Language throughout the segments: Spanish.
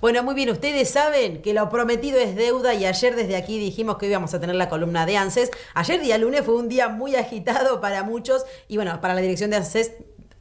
Bueno, muy bien, ustedes saben que lo prometido es deuda y ayer desde aquí dijimos que íbamos a tener la columna de ANSES. Ayer día lunes fue un día muy agitado para muchos y bueno, para la dirección de ANSES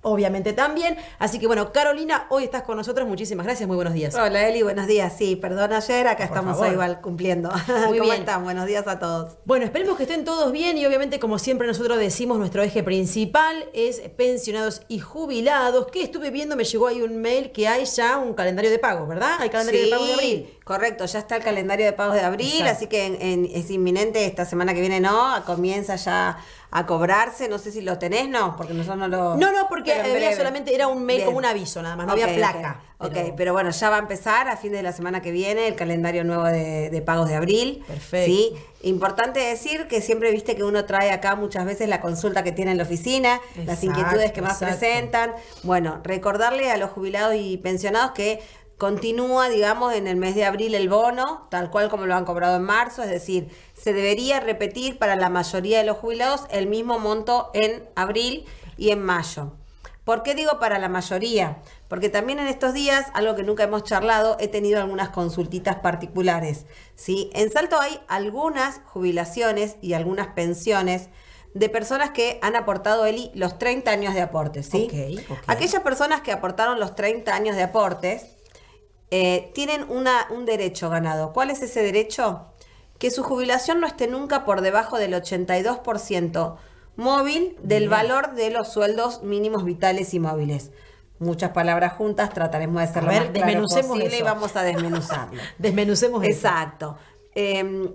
obviamente también. Así que bueno, Carolina, hoy estás con nosotros. Muchísimas gracias, muy buenos días. Hola Eli, buenos días. Sí, perdón ayer, acá estamos igual cumpliendo. Muy ¿Cómo están? Buenos días a todos. Bueno, esperemos que estén todos bien y obviamente como siempre nosotros decimos, nuestro eje principal es pensionados y jubilados. Que estuve viendo, me llegó ahí un mail que hay ya un calendario de pagos, ¿verdad? Hay calendario de pagos de abril. Correcto, ya está el calendario de pagos de abril, así que es inminente esta semana que viene, ¿no? Comienza ya a cobrarse, no sé si lo tenés, ¿no? Porque nosotros no lo... No, no, porque había solamente, era un mail como un aviso nada más, no había placa. Pero... ok, pero bueno, ya va a empezar a fin de la semana que viene el calendario nuevo de, pagos de abril. Perfecto. ¿sí? Importante decir que siempre viste que uno trae acá muchas veces la consulta que tiene en la oficina, las inquietudes que más presentan. Bueno, recordarle a los jubilados y pensionados que Continúa, digamos, en el mes de abril el bono, tal cual como lo han cobrado en marzo, es decir, se debería repetir para la mayoría de los jubilados el mismo monto en abril y en mayo. ¿Por qué digo para la mayoría? Porque también en estos días, algo que nunca hemos charlado, he tenido algunas consultitas particulares. ¿sí? En Salto hay algunas jubilaciones y algunas pensiones de personas que han aportado Eli los 30 años de aportes. ¿sí? Aquellas personas que aportaron los 30 años de aportes eh, tienen un derecho ganado. ¿Cuál es ese derecho? Que su jubilación no esté nunca por debajo del 82% móvil del valor de los sueldos mínimos vitales y móviles. Muchas palabras juntas, trataremos de ser lo más claro posible y vamos a desmenuzarlo. Desmenucemos Exacto. Eh,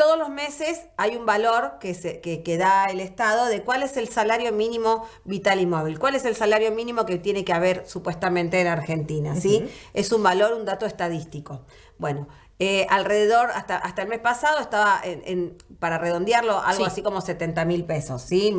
todos los meses hay un valor que, se, da el Estado de cuál es el salario mínimo vital y móvil, cuál es el salario mínimo que tiene que haber supuestamente en Argentina, ¿sí? Es un valor, un dato estadístico. Bueno, eh, alrededor, hasta, hasta el mes pasado estaba, en, para redondearlo, algo así como 70 mil pesos, ¿sí?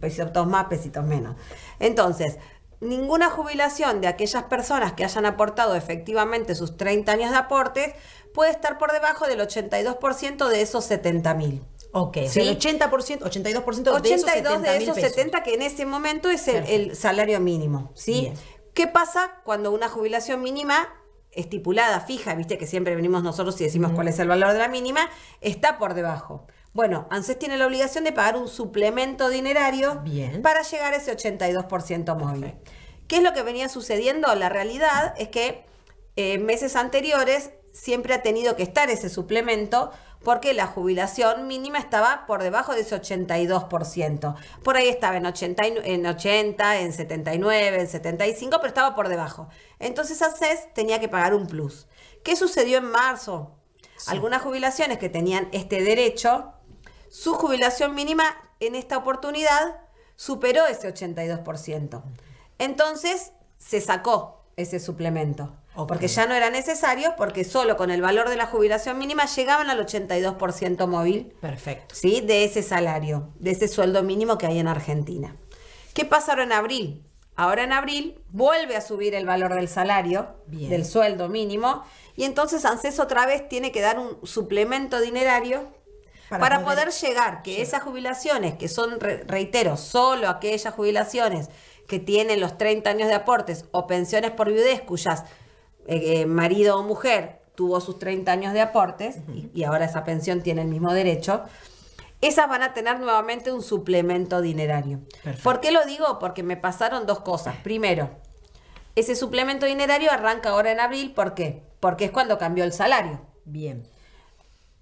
Pesitos más, pesitos menos. Entonces, ninguna jubilación de aquellas personas que hayan aportado efectivamente sus 30 años de aportes puede estar por debajo del 82% de esos 70.000. mil. Ok, el 80%, 82%, de esos 70 de esos 70 que en ese momento es el, salario mínimo, ¿sí? ¿Qué pasa cuando una jubilación mínima estipulada, fija, viste que siempre venimos nosotros y decimos cuál es el valor de la mínima, está por debajo? Bueno, ANSES tiene la obligación de pagar un suplemento dinerario para llegar a ese 82% móvil. ¿Qué es lo que venía sucediendo? La realidad es que en eh, meses anteriores siempre ha tenido que estar ese suplemento porque la jubilación mínima estaba por debajo de ese 82%. Por ahí estaba en 80, en 79, en 75, pero estaba por debajo. Entonces ANSES tenía que pagar un plus. ¿Qué sucedió en marzo? Algunas jubilaciones que tenían este derecho su jubilación mínima en esta oportunidad superó ese 82%. Entonces se sacó ese suplemento. Porque ya no era necesario, porque solo con el valor de la jubilación mínima llegaban al 82% móvil. Perfecto. ¿Sí? De ese salario, de ese sueldo mínimo que hay en Argentina. ¿Qué pasa en abril? Ahora en abril vuelve a subir el valor del salario, del sueldo mínimo, y entonces ANSES otra vez tiene que dar un suplemento dinerario para, poder, llegar, que esas jubilaciones, que son, reitero, solo aquellas jubilaciones que tienen los 30 años de aportes o pensiones por viudez cuyas eh, eh, marido o mujer tuvo sus 30 años de aportes y, ahora esa pensión tiene el mismo derecho, esas van a tener nuevamente un suplemento dinerario. ¿Por qué lo digo? Porque me pasaron dos cosas. Primero, ese suplemento dinerario arranca ahora en abril, ¿por qué? Porque es cuando cambió el salario. Bien.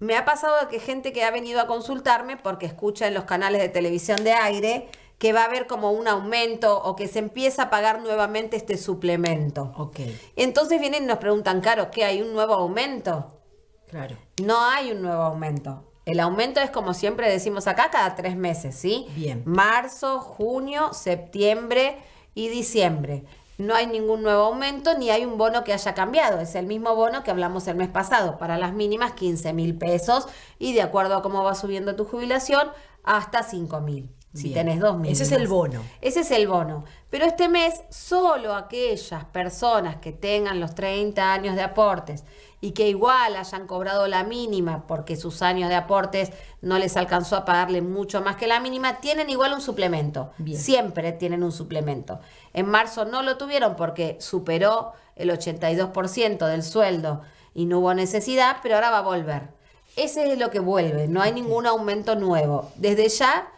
Me ha pasado que gente que ha venido a consultarme porque escucha en los canales de televisión de aire que va a haber como un aumento o que se empieza a pagar nuevamente este suplemento. Ok. Entonces vienen y nos preguntan, Caro, ¿qué hay un nuevo aumento? Claro. No hay un nuevo aumento. El aumento es como siempre decimos acá, cada tres meses, ¿sí? Bien. Marzo, junio, septiembre y diciembre. No hay ningún nuevo aumento ni hay un bono que haya cambiado. Es el mismo bono que hablamos el mes pasado. Para las mínimas 15 mil pesos y de acuerdo a cómo va subiendo tu jubilación hasta 5 mil. Si tenés dos mil. Ese es el bono. Ese es el bono. Pero este mes, solo aquellas personas que tengan los 30 años de aportes y que igual hayan cobrado la mínima porque sus años de aportes no les alcanzó a pagarle mucho más que la mínima, tienen igual un suplemento. Siempre tienen un suplemento. En marzo no lo tuvieron porque superó el 82% del sueldo y no hubo necesidad, pero ahora va a volver. Ese es lo que vuelve, no hay ningún aumento nuevo. Desde ya,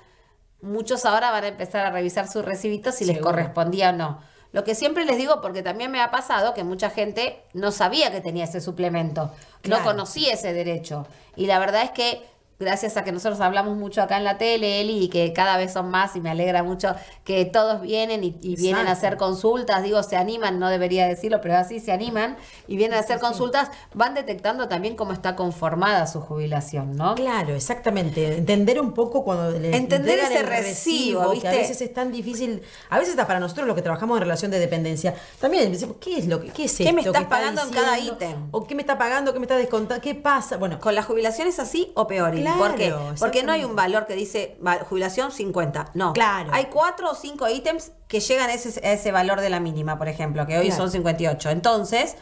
muchos ahora van a empezar a revisar sus recibitos si les correspondía o no lo que siempre les digo, porque también me ha pasado que mucha gente no sabía que tenía ese suplemento, no conocía ese derecho. Y la verdad es que gracias a que nosotros hablamos mucho acá en la tele, Eli, y que cada vez son más, y me alegra mucho que todos vienen y, vienen a hacer consultas, digo, se animan, no debería decirlo, pero así se animan y vienen a hacer consultas, van detectando también cómo está conformada su jubilación, ¿no? Claro, exactamente. Entender un poco cuando le Entender ese recibo, ¿viste? a veces es tan difícil, a veces está para nosotros los que trabajamos en relación de dependencia, también decimos, ¿qué es lo que qué es ¿Qué me estás pagando en cada ítem? ¿O qué me está pagando? ¿Qué me está descontando? ¿Qué pasa? Bueno, con las jubilaciones es así o peor. Porque no hay un valor que dice jubilación 50. No. Claro. Hay cuatro o cinco ítems que llegan a ese, ese valor de la mínima, por ejemplo, que hoy son 58. Entonces,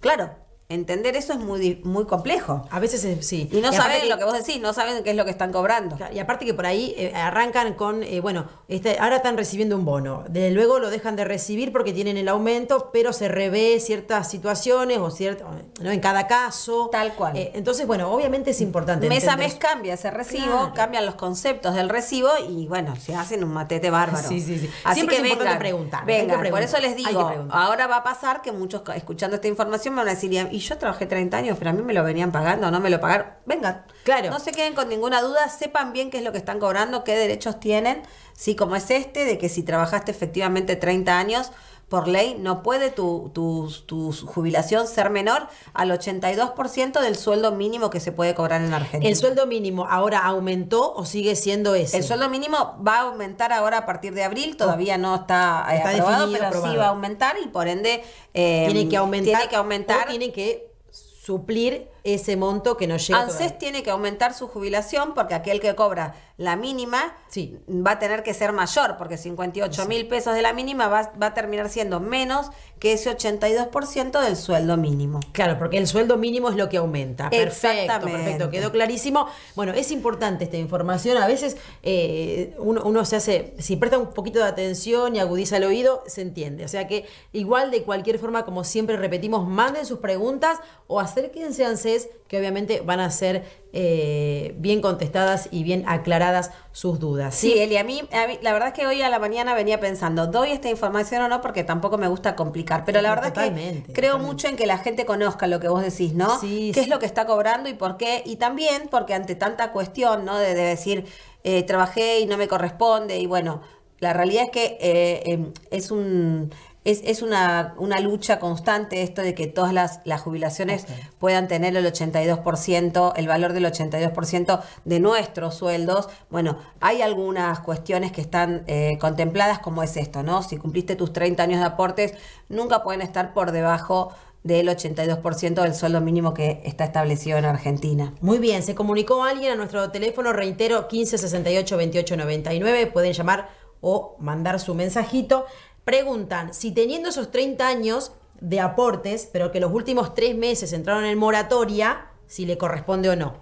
claro, Entender eso es muy, muy complejo. A veces sí. Y no saben lo que vos decís, no saben qué es lo que están cobrando. Y aparte que por ahí eh, arrancan con, eh, bueno, este, ahora están recibiendo un bono, de luego lo dejan de recibir porque tienen el aumento, pero se revé ciertas situaciones o cierto, ¿no? en cada caso. Tal cual. Eh, entonces, bueno, obviamente es importante. Mes a mes cambia ese recibo, cambian los conceptos del recibo y bueno, se hacen un matete bárbaro. Sí, sí, sí. Así que venga, importante preguntar. por eso les digo, ahora va a pasar que muchos escuchando esta información me van a decir, y yo trabajé 30 años, pero a mí me lo venían pagando, no me lo pagaron. venga, Claro. No se queden con ninguna duda, sepan bien qué es lo que están cobrando, qué derechos tienen. Sí, como es este, de que si trabajaste efectivamente 30 años, por ley no puede tu, tu, tu jubilación ser menor al 82% del sueldo mínimo que se puede cobrar en Argentina. El sueldo mínimo ahora aumentó o sigue siendo ese? El sueldo mínimo va a aumentar ahora a partir de abril, todavía no está, eh, definido, pero sí va a aumentar y por ende eh, tiene que aumentar, tiene que aumentar tiene que suplir ese monto que nos llega. ANSES tiene que aumentar su jubilación porque aquel que cobra la mínima sí. va a tener que ser mayor, porque 58 mil pesos de la mínima va, a terminar siendo menos que ese 82% del sueldo mínimo. Claro, porque el sueldo mínimo es lo que aumenta. Perfecto, perfecto, quedó clarísimo. Bueno, es importante esta información. A veces eh, uno, uno se hace, si presta un poquito de atención y agudiza el oído, se entiende. O sea que igual de cualquier forma, como siempre repetimos, manden sus preguntas o acérquense a ANSES que obviamente van a ser eh, bien contestadas y bien aclaradas sus dudas. Sí, Eli, a mí, la verdad es que hoy a la mañana venía pensando, ¿doy esta información o no? Porque tampoco me gusta complicar, pero la verdad es que creo mucho en que la gente conozca lo que vos decís, ¿no? Sí, ¿Qué es lo que está cobrando y por qué? Y también porque ante tanta cuestión, ¿no? De, decir, eh, trabajé y no me corresponde y bueno, la realidad es que eh, em, es un es, una, una, lucha constante esto de que todas las, las jubilaciones puedan tener el 82%, el valor del 82% de nuestros sueldos. Bueno, hay algunas cuestiones que están eh, contempladas como es esto, ¿no? Si cumpliste tus 30 años de aportes, nunca pueden estar por debajo del 82% del sueldo mínimo que está establecido en Argentina. Muy bien, se comunicó alguien a nuestro teléfono, reitero, 1568-2899, pueden llamar o mandar su mensajito. Preguntan si teniendo esos 30 años de aportes, pero que los últimos tres meses entraron en moratoria, si le corresponde o no.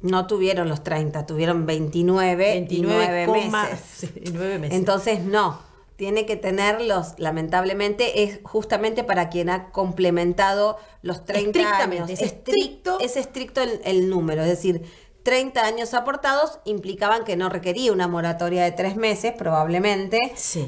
No tuvieron los 30, tuvieron 29, 29 meses. Entonces, no, tiene que tenerlos, lamentablemente, es justamente para quien ha complementado los 30 Es estricto. Es estricto el, el número, es decir, 30 años aportados implicaban que no requería una moratoria de tres meses, probablemente.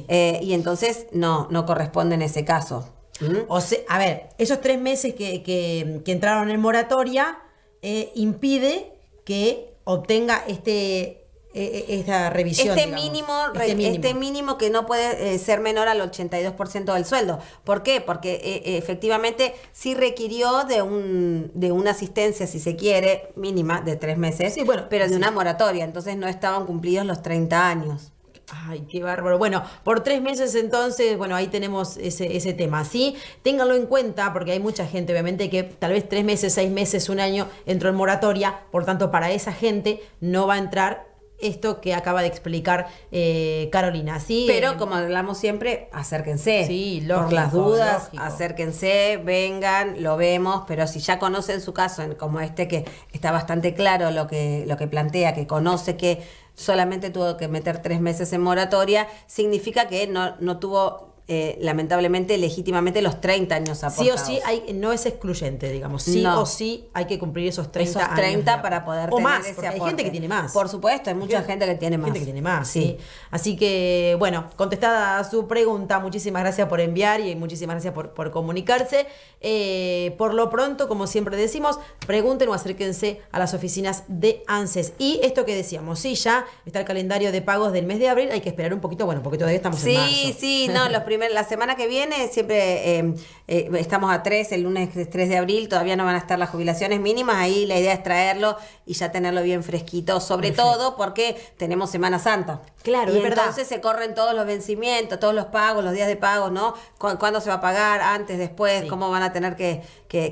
Eh, y entonces no, no corresponde en ese caso. ¿Mm? O a ver, esos tres meses que, entraron en moratoria eh, impide que obtenga este eh, eh, esta revisión. Este mínimo, este, este mínimo, que no puede eh, ser menor al 82% del sueldo. ¿Por qué? Porque efectivamente sí requirió de, un, de una asistencia, si se quiere, mínima de tres meses, sí, bueno, pero de una moratoria. Entonces no estaban cumplidos los 30 años. Ay, qué bárbaro. Bueno, por tres meses entonces, bueno, ahí tenemos ese, ese tema, ¿sí? Ténganlo en cuenta porque hay mucha gente, obviamente, que tal vez tres meses, seis meses, un año entró en moratoria, por tanto, para esa gente no va a entrar esto que acaba de explicar eh, Carolina. ¿sí? Pero como hablamos siempre, acérquense. Sí, Por las dudas, acérquense, vengan, lo vemos, pero si ya conocen su caso, como este que está bastante claro lo que, lo que plantea, que conoce que solamente tuvo que meter tres meses en moratoria, significa que no, no tuvo eh, lamentablemente, legítimamente los 30 años aportados. Sí o sí, no es excluyente, digamos. Sí o sí hay que cumplir esos 30 Esos 30 para poder más, hay gente que tiene más. Por supuesto, hay mucha gente que tiene más. gente que tiene más, sí. Así que, bueno, contestada su pregunta, muchísimas gracias por enviar y muchísimas gracias por, comunicarse. Eh, por lo pronto, como siempre decimos, pregunten o acérquense a las oficinas de ANSES. Y esto que decíamos, sí, ya está el calendario de pagos del mes de abril, hay que esperar un poquito, bueno, porque todavía estamos sí, en marzo. Sí, sí, no, los la semana que viene siempre eh, eh, estamos a 3, el lunes 3 de abril, todavía no van a estar las jubilaciones mínimas, ahí la idea es traerlo y ya tenerlo bien fresquito, sobre todo porque tenemos Semana Santa. Claro, y entonces se corren todos los vencimientos, todos los pagos, los días de pago, ¿no? ¿Cuándo se va a pagar? ¿Antes? ¿Después? ¿Cómo van a tener que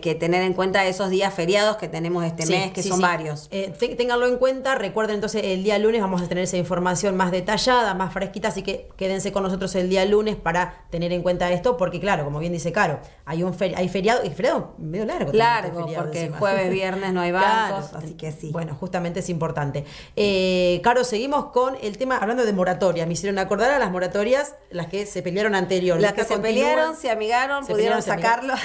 que, tener en cuenta esos días feriados que tenemos este mes, que son varios. Eh, ténganlo en cuenta, recuerden entonces el día lunes vamos a tener esa información más detallada, más fresquita, así que quédense con nosotros el día lunes para tener en cuenta esto, porque claro, como bien dice Caro, hay un hay feriado, y feriado medio largo. Este largo, porque jueves, viernes no hay bancos, así que sí. Bueno, justamente es importante. Eh, Caro, seguimos con el tema, hablando de moratoria, me hicieron acordar a las moratorias, las que se pelearon anteriormente. Las que se pelearon, se amigaron, pudieron sacarlo.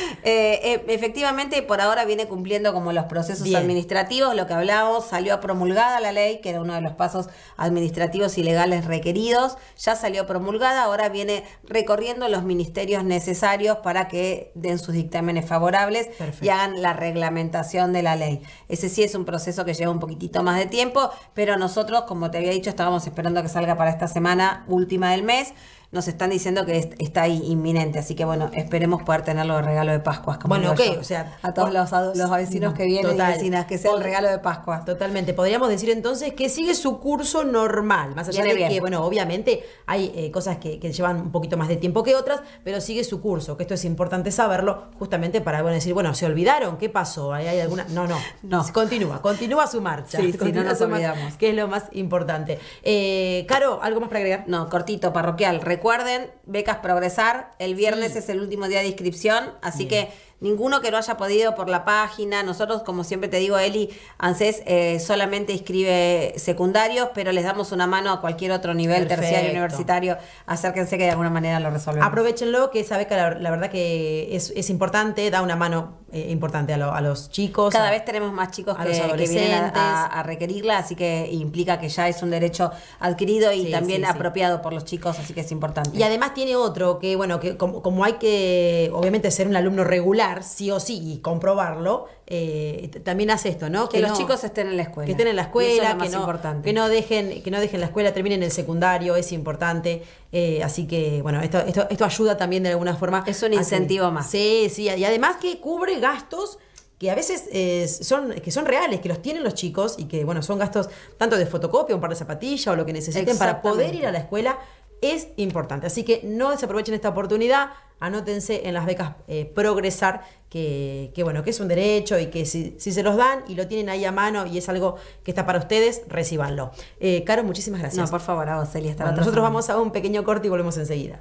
Eh, eh, efectivamente, por ahora viene cumpliendo como los procesos administrativos, lo que hablábamos, salió promulgada la ley, que era uno de los pasos administrativos y legales requeridos, ya salió promulgada, ahora viene recorriendo los ministerios necesarios para que den sus dictámenes favorables y hagan la reglamentación de la ley. Ese sí es un proceso que lleva un poquitito más de tiempo, pero nosotros, como te había dicho, estábamos esperando que salga para esta semana última del mes nos están diciendo que está ahí inminente. Así que bueno, esperemos poder tenerlo de regalo de Pascua Como bueno, o sea. A todos los, vecinos que vienen vecinas, que sea el regalo de Pascua. Totalmente. Podríamos decir entonces que sigue su curso normal, más allá de que, bueno, obviamente hay eh, cosas que, llevan un poquito más de tiempo que otras, pero sigue su curso, que esto es importante saberlo, justamente para bueno, decir, bueno, ¿se olvidaron? ¿Qué pasó? ¿Hay, alguna? No, no, no. Continúa, continúa su marcha. Sí, no nos olvidamos. que es lo más importante. Eh, Caro, ¿algo más para agregar? No, cortito, parroquial Recuerden, becas progresar. El viernes es el último día de inscripción, así que ninguno que no haya podido por la página. Nosotros, como siempre te digo, Eli, ANSES eh, solamente inscribe secundarios, pero les damos una mano a cualquier otro nivel terciario universitario. Acérquense que de alguna manera lo resolvemos. Aprovechenlo, que esa que la, verdad que es, importante, da una mano eh, importante a, los chicos. Cada vez tenemos más chicos que, que, vienen a, requerirla, así que implica que ya es un derecho adquirido y también apropiado por los chicos, así que es importante. Y además tiene otro, que bueno, que como hay que obviamente ser un alumno regular, sí o sí y comprobarlo, eh, también hace esto, ¿no? Que, los chicos estén en la escuela. Que estén en la escuela, que, no, que, no, dejen, que no dejen la escuela, terminen el secundario, es importante. Eh, así que, bueno, esto, esto, ayuda también de alguna forma. Es un incentivo más. Sí, sí, y además que cubre gastos que a veces eh, son, que son reales, que los tienen los chicos y que, bueno, son gastos tanto de fotocopia, un par de zapatillas o lo que necesiten para poder ir a la escuela, es importante. Así que no desaprovechen esta oportunidad, anótense en las becas eh, Progresar, que, bueno, que es un derecho y que si, se los dan y lo tienen ahí a mano y es algo que está para ustedes, recibanlo. Eh, Caro, muchísimas gracias. No, por favor, a vos, Celia. nosotros vamos a un pequeño corte y volvemos enseguida.